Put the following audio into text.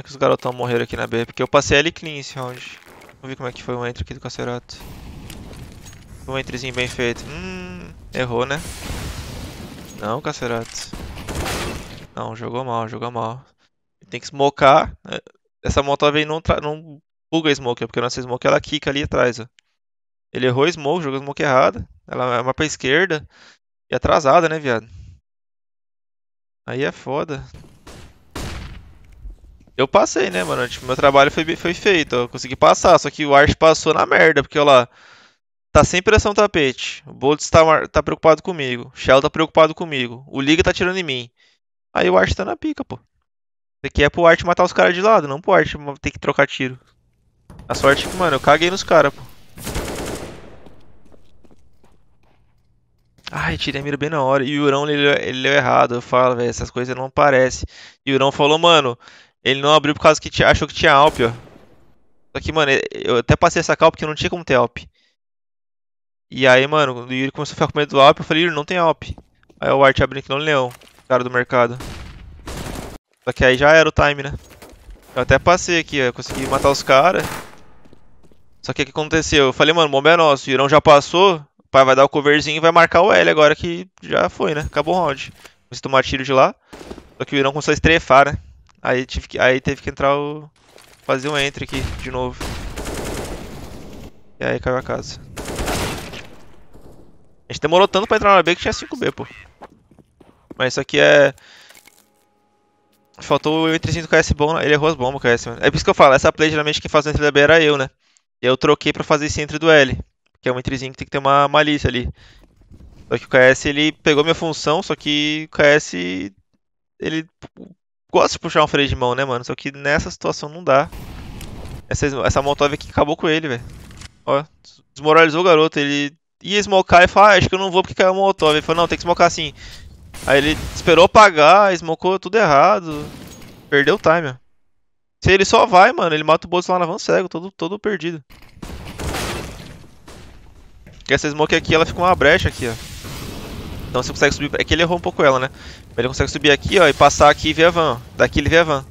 Como é que os garotão morreram aqui na B? Porque eu passei L clean esse round. Vamos ver como é que foi o entry aqui do Cacerato. Um entryzinho bem feito. Hum, errou, né? Não, Cacerato. Não, jogou mal, jogou mal. Tem que smocar. Né? Essa moto aí não, não buga a smoke, porque nossa smoke ela quica ali atrás, ó. Ele errou a smoke, jogou a smoke errada. Ela é uma pra esquerda. E atrasada, né, viado? Aí é foda. Eu passei, né, mano? Tipo, meu trabalho foi, foi feito, eu consegui passar, só que o Art passou na merda, porque, ó lá, tá sem pressão tapete, o Boltz tá, tá preocupado comigo, o Shell tá preocupado comigo, o Liga tá tirando em mim. Aí o Art tá na pica, pô. Isso aqui é pro Art matar os caras de lado, não pro Art ter que trocar tiro. A sorte é que, mano, eu caguei nos caras, pô. Ai, tirei a mira bem na hora. E o Urão ele, ele leu errado. Eu falo, velho, essas coisas não aparecem. E o Urão falou, mano, ele não abriu por causa que achou que tinha Alp, ó. Só que, mano, eu até passei essa cal porque não tinha como ter Alp. E aí, mano, o Yuri começou a ficar com medo do Alp, eu falei, Yuri, não tem Alp. Aí o Art abriu aqui no leão, cara do mercado. Só que aí já era o time, né? Eu até passei aqui, ó, consegui matar os caras. Só que o que aconteceu? Eu falei, mano, bomba é nosso. O Irão já passou, o pai vai dar o coverzinho e vai marcar o L agora que já foi, né? Acabou o round. Comecei a tomar tiro de lá. Só que o Irão começou a estrefar, né? Aí, tive que, aí teve que entrar o... Fazer um entry aqui, de novo. E aí caiu a casa. A gente demorou tanto pra entrar na B que tinha 5B, pô. Mas isso aqui é... Faltou o entrezinho do KS bom, ele errou as bombas, KS. Mano. É por isso que eu falo, essa play geralmente quem faz o entre da B era eu, né? E eu troquei pra fazer esse entre do L. Que é um entrezinho que tem que ter uma malícia ali. Só que o KS, ele pegou minha função, só que o KS... Ele gosto de puxar um freio de mão, né, mano? Só que nessa situação não dá. Essa, essa Molotov aqui acabou com ele, velho. Ó, desmoralizou o garoto. Ele ia smocar e falou, ah, acho que eu não vou porque caiu a Molotov. Ele falou, não, tem que smocar assim. Aí ele esperou pagar, smocou tudo errado. Perdeu o time, ó. Se ele só vai, mano, ele mata o boss lá na van cego, todo, todo perdido. Porque essa smoke aqui, ela fica uma brecha aqui, ó. Então você consegue subir. É que ele errou um pouco ela, né? Mas ele consegue subir aqui, ó, e passar aqui e ver a van. Daqui ele vê a van.